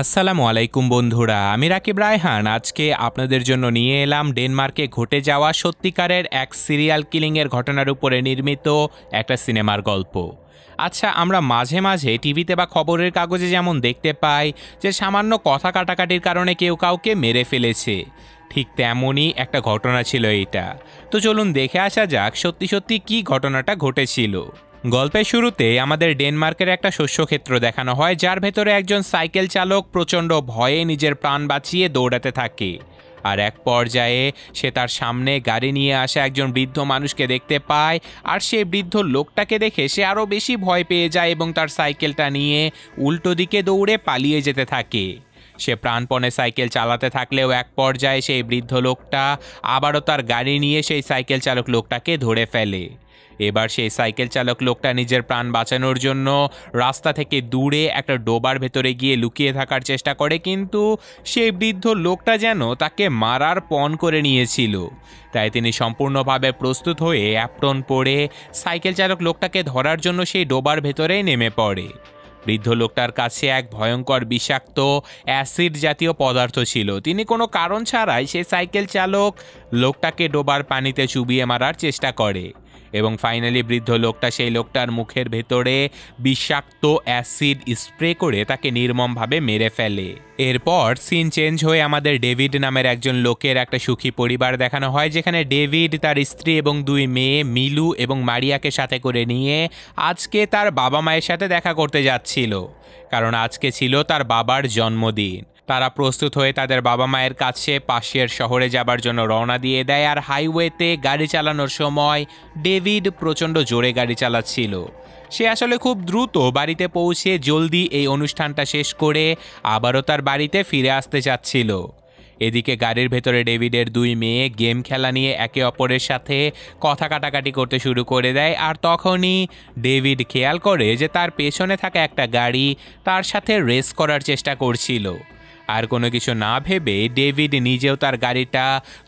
আসসালামু আলাইকুম বন্ধুরা আমি রাকিব রায়হান আজকে আপনাদের জন্য নিয়ে এলাম ডেনমার্কে ঘটে যাওয়া সত্যিকারের এক সিরিয়াল কিলিংয়ের ঘটনার উপরে নির্মিত একটা সিনেমার গল্প আচ্ছা আমরা মাঝে মাঝে টিভিতে বা খবরের কাগজে যেমন দেখতে পাই যে সামান্য কথা কাটাকাটির কারণে কেউ কাউকে মেরে ফেলেছে ঠিক তেমনই একটা ঘটনা ছিল এইটা তো চলুন দেখে আসা যাক সত্যি সত্যি কী ঘটনাটা ঘটেছিল গল্পের শুরুতে আমাদের ডেনমার্কের একটা শস্যক্ষেত্র দেখানো হয় যার ভেতরে একজন সাইকেল চালক প্রচণ্ড ভয়ে নিজের প্রাণ বাঁচিয়ে দৌড়াতে থাকে আর এক পর্যায়ে সে তার সামনে গাড়ি নিয়ে আসা একজন বৃদ্ধ মানুষকে দেখতে পায় আর সে বৃদ্ধ লোকটাকে দেখে সে আরও বেশি ভয় পেয়ে যায় এবং তার সাইকেলটা নিয়ে উল্টো দিকে দৌড়ে পালিয়ে যেতে থাকে সে প্রাণপণে সাইকেল চালাতে থাকলেও এক পর্যায়ে সেই বৃদ্ধ লোকটা আবারও তার গাড়ি নিয়ে সেই সাইকেল চালক লোকটাকে ধরে ফেলে এবার সেই সাইকেল চালক লোকটা নিজের প্রাণ বাঁচানোর জন্য রাস্তা থেকে দূরে একটা ডোবার ভেতরে গিয়ে লুকিয়ে থাকার চেষ্টা করে কিন্তু সেই বৃদ্ধ লোকটা যেন তাকে মারার পণ করে নিয়েছিল তাই তিনি সম্পূর্ণভাবে প্রস্তুত হয়ে অ্যাপটন পরে সাইকেল চালক লোকটাকে ধরার জন্য সেই ডোবার ভেতরেই নেমে পড়ে বৃদ্ধ লোকটার কাছে এক ভয়ঙ্কর বিষাক্ত অ্যাসিড জাতীয় পদার্থ ছিল তিনি কোনো কারণ ছাড়াই সে সাইকেল চালক লোকটাকে ডোবার পানিতে চুবিয়ে মারার চেষ্টা করে এবং ফাইনালি বৃদ্ধ লোকটা সেই লোকটার মুখের ভেতরে বিষাক্ত অ্যাসিড স্প্রে করে তাকে নির্মমভাবে মেরে ফেলে এরপর সিন চেঞ্জ হয়ে আমাদের ডেভিড নামের একজন লোকের একটা সুখী পরিবার দেখানো হয় যেখানে ডেভিড তার স্ত্রী এবং দুই মেয়ে মিলু এবং মারিয়াকে সাথে করে নিয়ে আজকে তার বাবা মায়ের সাথে দেখা করতে যাচ্ছিল কারণ আজকে ছিল তার বাবার জন্মদিন তারা প্রস্তুত হয়ে তাদের বাবা মায়ের কাছে পাশের শহরে যাবার জন্য রওনা দিয়ে দেয় আর হাইওয়েতে গাড়ি চালানোর সময় ডেভিড প্রচণ্ড জোরে গাড়ি চালাচ্ছিল সে আসলে খুব দ্রুত বাড়িতে পৌঁছে জলদি এই অনুষ্ঠানটা শেষ করে আবারও তার বাড়িতে ফিরে আসতে চাচ্ছিল এদিকে গাড়ির ভেতরে ডেভিডের দুই মেয়ে গেম খেলা নিয়ে একে অপরের সাথে কথা কাটাকাটি করতে শুরু করে দেয় আর তখনই ডেভিড খেয়াল করে যে তার পেছনে থাকা একটা গাড়ি তার সাথে রেস করার চেষ্টা করছিল আর কোনো কিছু না ভেবে ডেভিড নিজেও তার গাড়িটা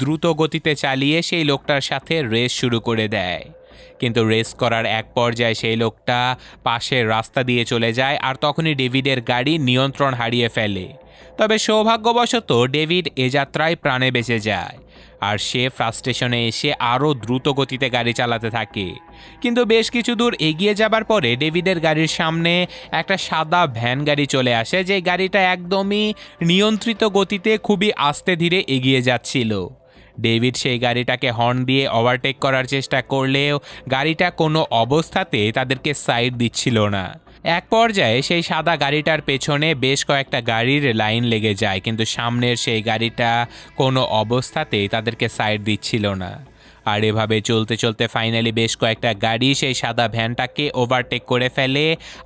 দ্রুত গতিতে চালিয়ে সেই লোকটার সাথে রেস শুরু করে দেয় কিন্তু রেস করার এক পর্যায়ে সেই লোকটা পাশের রাস্তা দিয়ে চলে যায় আর তখনই ডেভিডের গাড়ি নিয়ন্ত্রণ হারিয়ে ফেলে তবে সৌভাগ্যবশত ডেভিড এ যাত্রায় প্রাণে বেঁচে যায় আর সে ফ্রাস্টেশনে এসে আরও দ্রুত গতিতে গাড়ি চালাতে থাকে কিন্তু বেশ কিছু দূর এগিয়ে যাবার পরে ডেভিডের গাড়ির সামনে একটা সাদা ভ্যান গাড়ি চলে আসে যে গাড়িটা একদমই নিয়ন্ত্রিত গতিতে খুবই আস্তে ধীরে এগিয়ে যাচ্ছিল ডেভিড সেই গাড়িটাকে হর্ন দিয়ে ওভারটেক করার চেষ্টা করলেও গাড়িটা কোনো অবস্থাতে তাদেরকে সাইড দিচ্ছিল না এক পর্যায়ে সেই সাদা গাড়িটার পেছনে বেশ কয়েকটা গাড়ির লাইন লেগে যায় কিন্তু সামনের সেই গাড়িটা কোনো অবস্থাতেই তাদেরকে সাইড দিচ্ছিল না আর এভাবে চলতে চলতে ফাইনালি বেশ কয়েকটা গাড়ি সেই সাদা ভ্যানটাকে ওভারটেক করে ফেলে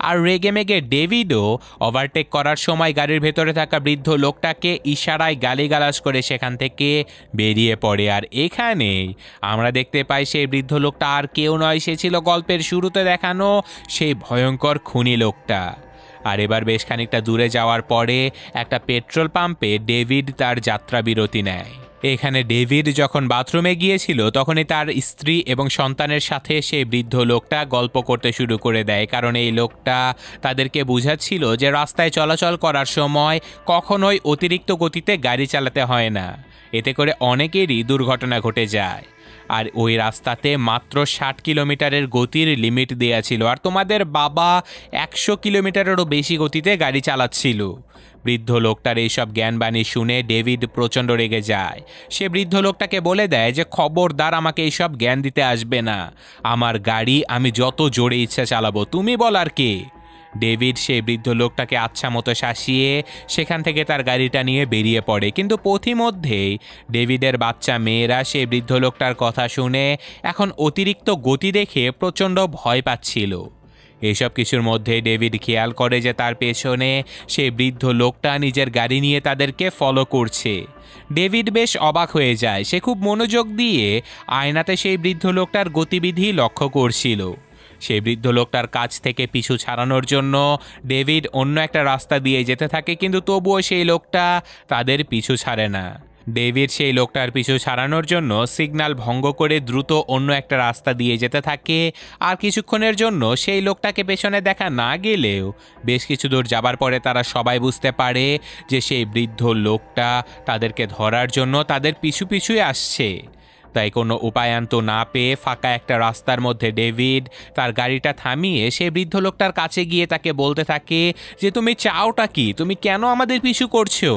আর রেগে মেগে ডেভিডও ওভারটেক করার সময় গাড়ির ভেতরে থাকা বৃদ্ধ লোকটাকে ইশারায় গালিগালাজ করে সেখান থেকে বেরিয়ে পড়ে আর এখানেই আমরা দেখতে পাই সেই বৃদ্ধ লোকটা আর কেউ নয় সে ছিল গল্পের শুরুতে দেখানো সেই ভয়ঙ্কর খুনি লোকটা আর এবার বেশ খানিকটা দূরে যাওয়ার পরে একটা পেট্রোল পাম্পে ডেভিড তার যাত্রা বিরতি নেয় এখানে ডেভিড যখন বাথরুমে গিয়েছিল তখনই তার স্ত্রী এবং সন্তানের সাথে সেই বৃদ্ধ লোকটা গল্প করতে শুরু করে দেয় কারণ এই লোকটা তাদেরকে বুঝাচ্ছিল যে রাস্তায় চলাচল করার সময় কখনোই অতিরিক্ত গতিতে গাড়ি চালাতে হয় না এতে করে অনেকেরই দুর্ঘটনা ঘটে যায় আর ওই রাস্তাতে মাত্র ষাট কিলোমিটারের গতির লিমিট দেয়া ছিল আর তোমাদের বাবা একশো কিলোমিটারেরও বেশি গতিতে গাড়ি চালাচ্ছিল বৃদ্ধ লোকটার এইসব জ্ঞানবাণী শুনে ডেভিড প্রচণ্ড রেগে যায় সে বৃদ্ধ লোকটাকে বলে দেয় যে খবরদার আমাকে এইসব জ্ঞান দিতে আসবে না আমার গাড়ি আমি যত জোরে ইচ্ছা চালাবো তুমি বলার কে ডেভিড সেই বৃদ্ধ লোকটাকে আচ্ছা মতো শাসিয়ে সেখান থেকে তার গাড়িটা নিয়ে বেরিয়ে পড়ে কিন্তু পথিমধ্যেই ডেভিডের বাচ্চা মেয়েরা সেই বৃদ্ধ লোকটার কথা শুনে এখন অতিরিক্ত গতি দেখে প্রচণ্ড ভয় পাচ্ছিল এসব কিছুর মধ্যে ডেভিড খেয়াল করে যে তার পেছনে সে বৃদ্ধ লোকটা নিজের গাড়ি নিয়ে তাদেরকে ফলো করছে ডেভিড বেশ অবাক হয়ে যায় সে খুব মনোযোগ দিয়ে আয়নাতে সেই বৃদ্ধ লোকটার গতিবিধি লক্ষ্য করছিল সেই বৃদ্ধ লোকটার কাছ থেকে পিছু ছাড়ানোর জন্য ডেভিড অন্য একটা রাস্তা দিয়ে যেতে থাকে কিন্তু তবুও সেই লোকটা তাদের পিছু ছাড়ে না ডেভিড সেই লোকটার পিছু ছাড়ানোর জন্য সিগনাল ভঙ্গ করে দ্রুত অন্য একটা রাস্তা দিয়ে যেতে থাকে আর কিছুক্ষণের জন্য সেই লোকটাকে পেছনে দেখা না গেলেও বেশ কিছু দূর যাবার পরে তারা সবাই বুঝতে পারে যে সেই বৃদ্ধ লোকটা তাদেরকে ধরার জন্য তাদের পিছু পিছুই আসছে তাই কোনো উপায়ান্ত না পেয়ে ফাঁকা একটা রাস্তার মধ্যে ডেভিড তার গাড়িটা থামিয়ে সে বৃদ্ধ লোকটার কাছে গিয়ে তাকে বলতে থাকে যে তুমি চাওটা কি তুমি কেন আমাদের পিছু করছো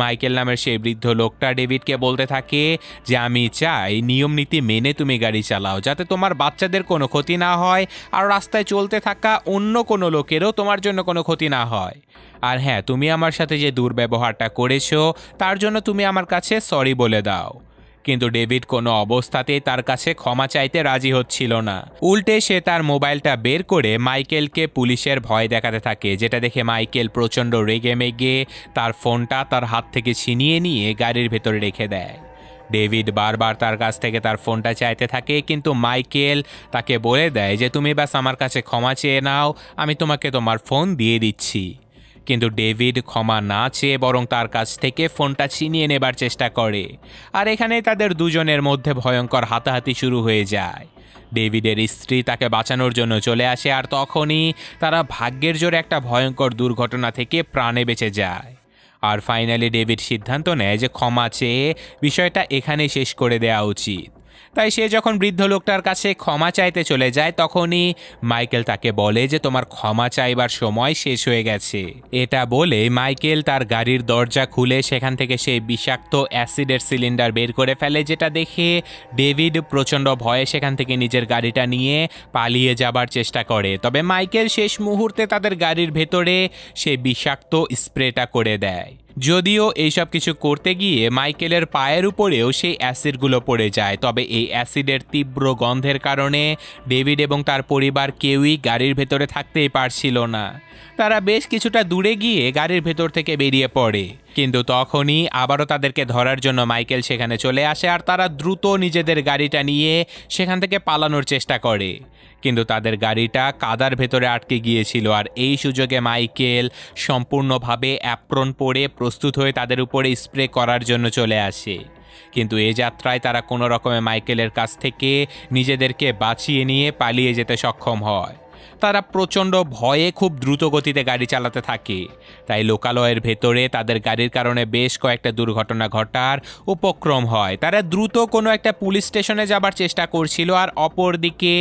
মাইকেল নামের সেই বৃদ্ধ লোকটা ডেভিডকে বলতে থাকে যে আমি চাই নিয়ম নীতি মেনে তুমি গাড়ি চালাও যাতে তোমার বাচ্চাদের কোনো ক্ষতি না হয় আর রাস্তায় চলতে থাকা অন্য কোনো লোকেরও তোমার জন্য কোনো ক্ষতি না হয় আর হ্যাঁ তুমি আমার সাথে যে দুর্ব্যবহারটা করেছো তার জন্য তুমি আমার কাছে সরি বলে দাও কিন্তু ডেভিড কোনো অবস্থাতেই তার কাছে ক্ষমা চাইতে রাজি হচ্ছিল না উল্টে সে তার মোবাইলটা বের করে মাইকেলকে পুলিশের ভয় দেখাতে থাকে যেটা দেখে মাইকেল প্রচণ্ড রেগে মেগে তার ফোনটা তার হাত থেকে ছিনিয়ে নিয়ে গাড়ির ভেতরে রেখে দেয় ডেভিড বারবার তার কাছ থেকে তার ফোনটা চাইতে থাকে কিন্তু মাইকেল তাকে বলে দেয় যে তুমি ব্যাস আমার কাছে ক্ষমা চেয়ে নাও আমি তোমাকে তোমার ফোন দিয়ে দিচ্ছি কিন্তু ডেভিড ক্ষমা না চেয়ে বরং তার কাছ থেকে ফোনটা ছিনিয়ে নেবার চেষ্টা করে আর এখানে তাদের দুজনের মধ্যে ভয়ঙ্কর হাতাহাতি শুরু হয়ে যায় ডেভিডের স্ত্রী তাকে বাঁচানোর জন্য চলে আসে আর তখনই তারা ভাগ্যের জোরে একটা ভয়ঙ্কর দুর্ঘটনা থেকে প্রাণে বেঁচে যায় আর ফাইনালি ডেভিড সিদ্ধান্ত নেয় যে ক্ষমা চেয়ে বিষয়টা এখানেই শেষ করে দেওয়া উচিত তাই সে যখন বৃদ্ধ লোকটার কাছে ক্ষমা চাইতে চলে যায় তখনই মাইকেল তাকে বলে যে তোমার ক্ষমা চাইবার সময় শেষ হয়ে গেছে এটা বলে মাইকেল তার গাড়ির দরজা খুলে সেখান থেকে সেই বিষাক্ত অ্যাসিডের সিলিন্ডার বের করে ফেলে যেটা দেখে ডেভিড প্রচণ্ড ভয়ে সেখান থেকে নিজের গাড়িটা নিয়ে পালিয়ে যাবার চেষ্টা করে তবে মাইকেল শেষ মুহূর্তে তাদের গাড়ির ভেতরে সে বিষাক্ত স্প্রেটা করে দেয় যদিও এইসব কিছু করতে গিয়ে মাইকেলের পায়ের উপরেও সেই অ্যাসিডগুলো পড়ে যায় তবে এই অ্যাসিডের তীব্র গন্ধের কারণে ডেভিড এবং তার পরিবার কেউই গাড়ির ভেতরে থাকতেই পারছিল না তারা বেশ কিছুটা দূরে গিয়ে গাড়ির ভেতর থেকে বেরিয়ে পড়ে কিন্তু তখনই আবারও তাদেরকে ধরার জন্য মাইকেল সেখানে চলে আসে আর তারা দ্রুত নিজেদের গাড়িটা নিয়ে সেখান থেকে পালানোর চেষ্টা করে কিন্তু তাদের গাড়িটা কাদার ভেতরে আটকে গিয়েছিল আর এই সুযোগে মাইকেল সম্পূর্ণভাবে অ্যাপ্রন পরে প্রস্তুত হয়ে তাদের উপরে স্প্রে করার জন্য চলে আসে কিন্তু এ যাত্রায় তারা কোনো রকমে মাইকেলের কাছ থেকে নিজেদেরকে বাঁচিয়ে নিয়ে পালিয়ে যেতে সক্ষম হয় তারা প্রচণ্ড ভয়ে খুব দ্রুত গতিতে গাড়ি চালাতে থাকে তাই লোকালয়ের ভেতরে তাদের গাড়ির কারণে বেশ কয়েকটা দুর্ঘটনা ঘটার উপক্রম হয় তারা দ্রুত কোনো একটা পুলিশ স্টেশনে যাবার চেষ্টা করছিল আর অপরদিকে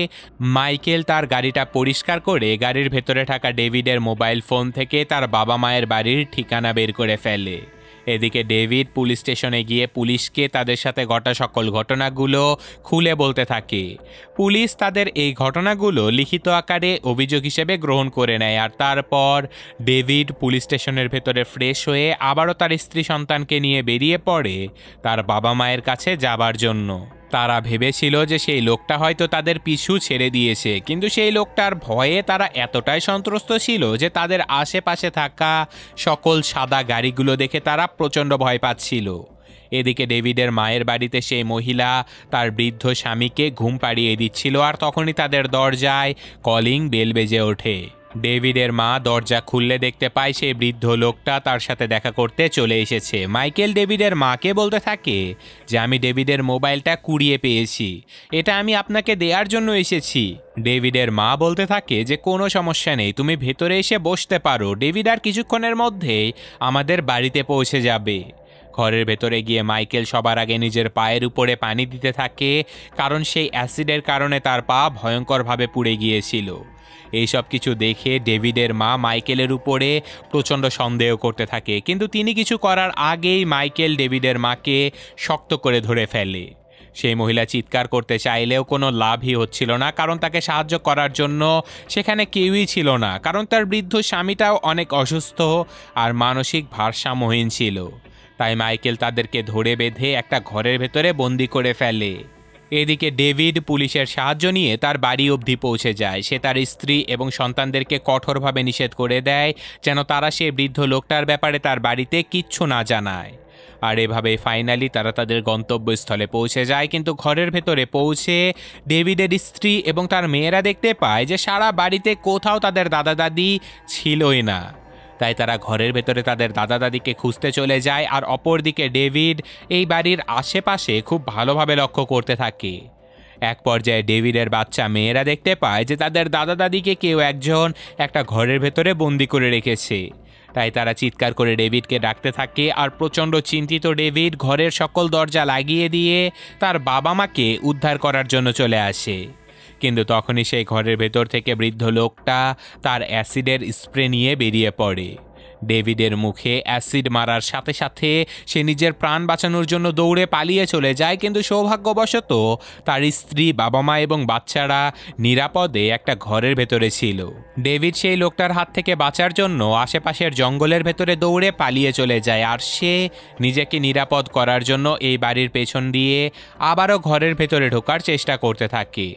মাইকেল তার গাড়িটা পরিষ্কার করে গাড়ির ভেতরে থাকা ডেভিডের মোবাইল ফোন থেকে তার বাবা মায়ের বাড়ির ঠিকানা বের করে ফেলে এদিকে ডেভিড পুলিশ স্টেশনে গিয়ে পুলিশকে তাদের সাথে ঘটা সকল ঘটনাগুলো খুলে বলতে থাকে পুলিশ তাদের এই ঘটনাগুলো লিখিত আকারে অভিযোগ হিসেবে গ্রহণ করে নেয় আর তারপর ডেভিড পুলিশ স্টেশনের ভেতরে ফ্রেশ হয়ে আবারও তার স্ত্রী সন্তানকে নিয়ে বেরিয়ে পড়ে তার বাবা মায়ের কাছে যাবার জন্য তারা ভেবেছিল যে সেই লোকটা হয়তো তাদের পিছু ছেড়ে দিয়েছে কিন্তু সেই লোকটার ভয়ে তারা এতটাই সন্ত্রস্ত ছিল যে তাদের আশেপাশে থাকা সকল সাদা গাড়িগুলো দেখে তারা প্রচণ্ড ভয় পাচ্ছিল এদিকে ডেভিডের মায়ের বাড়িতে সেই মহিলা তার বৃদ্ধ স্বামীকে ঘুম পাড়িয়ে দিচ্ছিল আর তখনই তাদের দরজায় কলিং বেল বেজে ওঠে ডেভিডের মা দরজা খুললে দেখতে পায় সেই বৃদ্ধ লোকটা তার সাথে দেখা করতে চলে এসেছে মাইকেল ডেভিডের মাকে বলতে থাকে যে আমি ডেভিডের মোবাইলটা কুড়িয়ে পেয়েছি এটা আমি আপনাকে দেওয়ার জন্য এসেছি ডেভিডের মা বলতে থাকে যে কোনো সমস্যা নেই তুমি ভেতরে এসে বসতে পারো ডেভিড আর কিছুক্ষণের মধ্যেই আমাদের বাড়িতে পৌঁছে যাবে ঘরের ভেতরে গিয়ে মাইকেল সবার আগে নিজের পায়ের উপরে পানি দিতে থাকে কারণ সেই অ্যাসিডের কারণে তার পা ভয়ঙ্করভাবে পুড়ে গিয়েছিল এইসব কিছু দেখে ডেভিডের মা মাইকেলের উপরে প্রচণ্ড সন্দেহ করতে থাকে কিন্তু তিনি কিছু করার আগেই মাইকেল ডেভিডের মাকে শক্ত করে ধরে ফেলে সেই মহিলা চিৎকার করতে চাইলেও কোনো লাভই হচ্ছিল না কারণ তাকে সাহায্য করার জন্য সেখানে কেউই ছিল না কারণ তার বৃদ্ধ স্বামীটাও অনেক অসুস্থ আর মানসিক ভারসাম্যহীন ছিল তাই মাইকেল তাদেরকে ধরে বেঁধে একটা ঘরের ভেতরে বন্দি করে ফেলে এদিকে ডেভিড পুলিশের সাহায্য নিয়ে তার বাড়ি অবধি পৌঁছে যায় সে তার স্ত্রী এবং সন্তানদেরকে কঠোরভাবে নিষেধ করে দেয় যেন তারা সে বৃদ্ধ লোকটার ব্যাপারে তার বাড়িতে কিচ্ছু না জানায় আর এভাবে ফাইনালি তারা তাদের গন্তব্যস্থলে পৌঁছে যায় কিন্তু ঘরের ভেতরে পৌঁছে ডেভিডের স্ত্রী এবং তার মেয়েরা দেখতে পায় যে সারা বাড়িতে কোথাও তাদের দাদা দাদি ছিলই না তাই তারা ঘরের ভেতরে তাদের দাদা দাদিকে খুঁজতে চলে যায় আর অপরদিকে ডেভিড এই বাড়ির আশেপাশে খুব ভালোভাবে লক্ষ্য করতে থাকে এক পর্যায়ে ডেভিডের বাচ্চা মেয়েরা দেখতে পায় যে তাদের দাদা দাদিকে কেউ একজন একটা ঘরের ভেতরে বন্দি করে রেখেছে তাই তারা চিৎকার করে ডেভিডকে ডাকতে থাকে আর প্রচণ্ড চিন্তিত ডেভিড ঘরের সকল দরজা লাগিয়ে দিয়ে তার বাবা মাকে উদ্ধার করার জন্য চলে আসে কিন্তু তখনই সেই ঘরের ভেতর থেকে বৃদ্ধ লোকটা তার অ্যাসিডের স্প্রে নিয়ে বেরিয়ে পড়ে ডেভিডের মুখে অ্যাসিড মারার সাথে সাথে সে নিজের প্রাণ বাঁচানোর জন্য দৌড়ে পালিয়ে চলে যায় কিন্তু সৌভাগ্যবশত তার স্ত্রী বাবা মা এবং বাচ্চারা নিরাপদে একটা ঘরের ভেতরে ছিল ডেভিড সেই লোকটার হাত থেকে বাঁচার জন্য আশেপাশের জঙ্গলের ভেতরে দৌড়ে পালিয়ে চলে যায় আর সে নিজেকে নিরাপদ করার জন্য এই বাড়ির পেছন দিয়ে আবারও ঘরের ভেতরে ঢোকার চেষ্টা করতে থাকে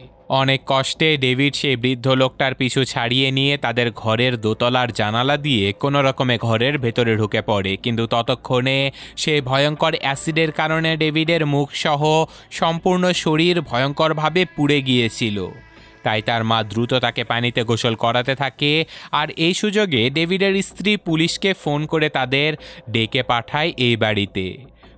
অনেক কষ্টে ডেভিড সেই বৃদ্ধ লোকটার পিছু ছাড়িয়ে নিয়ে তাদের ঘরের দোতলার জানালা দিয়ে কোনো রকমে ঘরের ভেতরে ঢুকে পড়ে কিন্তু ততক্ষণে সেই ভয়ঙ্কর অ্যাসিডের কারণে ডেভিডের মুখসহ সম্পূর্ণ শরীর ভয়ঙ্করভাবে পুড়ে গিয়েছিল তাই তার মা দ্রুত তাকে পানিতে গোসল করাতে থাকে আর এই সুযোগে ডেভিডের স্ত্রী পুলিশকে ফোন করে তাদের ডেকে পাঠায় এই বাড়িতে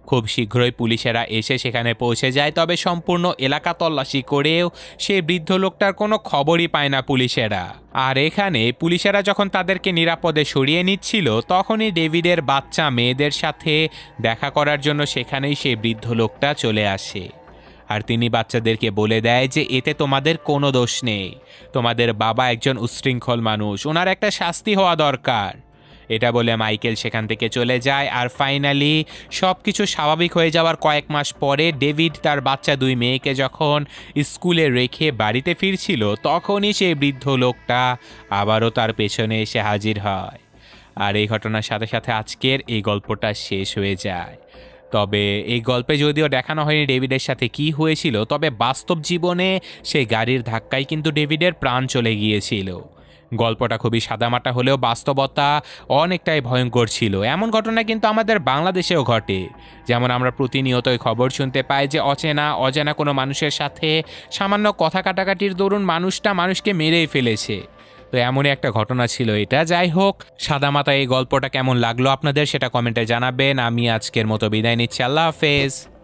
খুব শীঘ্রই পুলিশেরা এসে সেখানে পৌঁছে যায় তবে সম্পূর্ণ এলাকা তল্লাশি করেও সে বৃদ্ধ লোকটার কোনো খবরই পায় না পুলিশেরা আর এখানে পুলিশেরা যখন তাদেরকে নিরাপদে সরিয়ে নিচ্ছিল তখনই ডেভিডের বাচ্চা মেয়েদের সাথে দেখা করার জন্য সেখানেই সে বৃদ্ধ লোকটা চলে আসে আর তিনি বাচ্চাদেরকে বলে দেয় যে এতে তোমাদের কোনো দোষ নেই তোমাদের বাবা একজন উচ্ছৃঙ্খল মানুষ ওনার একটা শাস্তি হওয়া দরকার এটা বলে মাইকেল সেখান থেকে চলে যায় আর ফাইনালি সব কিছু স্বাভাবিক হয়ে যাওয়ার কয়েক মাস পরে ডেভিড তার বাচ্চা দুই মেয়েকে যখন স্কুলে রেখে বাড়িতে ফিরছিল তখনই সেই বৃদ্ধ লোকটা আবারও তার পেছনে এসে হাজির হয় আর এই ঘটনার সাথে সাথে আজকের এই গল্পটা শেষ হয়ে যায় তবে এই গল্পে যদিও দেখানো হয়নি ডেভিডের সাথে কি হয়েছিল তবে বাস্তব জীবনে সেই গাড়ির ধাক্কায় কিন্তু ডেভিডের প্রাণ চলে গিয়েছিল গল্পটা খুবই সাদামাটা হলেও বাস্তবতা অনেকটাই ভয়ঙ্কর ছিল এমন ঘটনা কিন্তু আমাদের বাংলাদেশেও ঘটে যেমন আমরা প্রতিনিয়তই খবর শুনতে পাই যে অচেনা অজানা কোনো মানুষের সাথে সামান্য কথা কাটাকাটির দরুন মানুষটা মানুষকে মেরেই ফেলেছে তো এমনই একটা ঘটনা ছিল এটা যাই হোক সাদামাতা এই গল্পটা কেমন লাগলো আপনাদের সেটা কমেন্টে জানাবেন আমি আজকের মতো বিদায় নিচ্ছি আল্লাহ হাফেজ